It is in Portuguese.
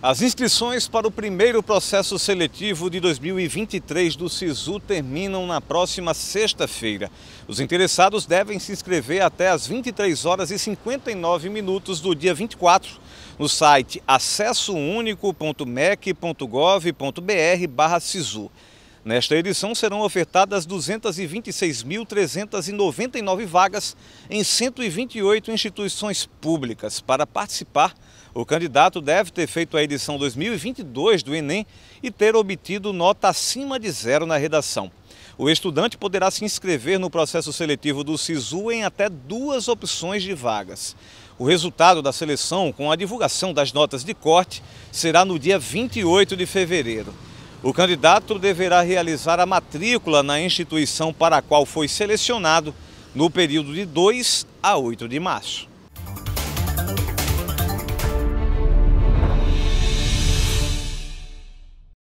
As inscrições para o primeiro processo seletivo de 2023 do SISU terminam na próxima sexta-feira. Os interessados devem se inscrever até às 23 horas e 59 minutos do dia 24 no site acessounico.mec.gov.br/sisu. Nesta edição serão ofertadas 226.399 vagas em 128 instituições públicas. Para participar, o candidato deve ter feito a edição 2022 do Enem e ter obtido nota acima de zero na redação. O estudante poderá se inscrever no processo seletivo do SISU em até duas opções de vagas. O resultado da seleção, com a divulgação das notas de corte, será no dia 28 de fevereiro. O candidato deverá realizar a matrícula na instituição para a qual foi selecionado no período de 2 a 8 de março.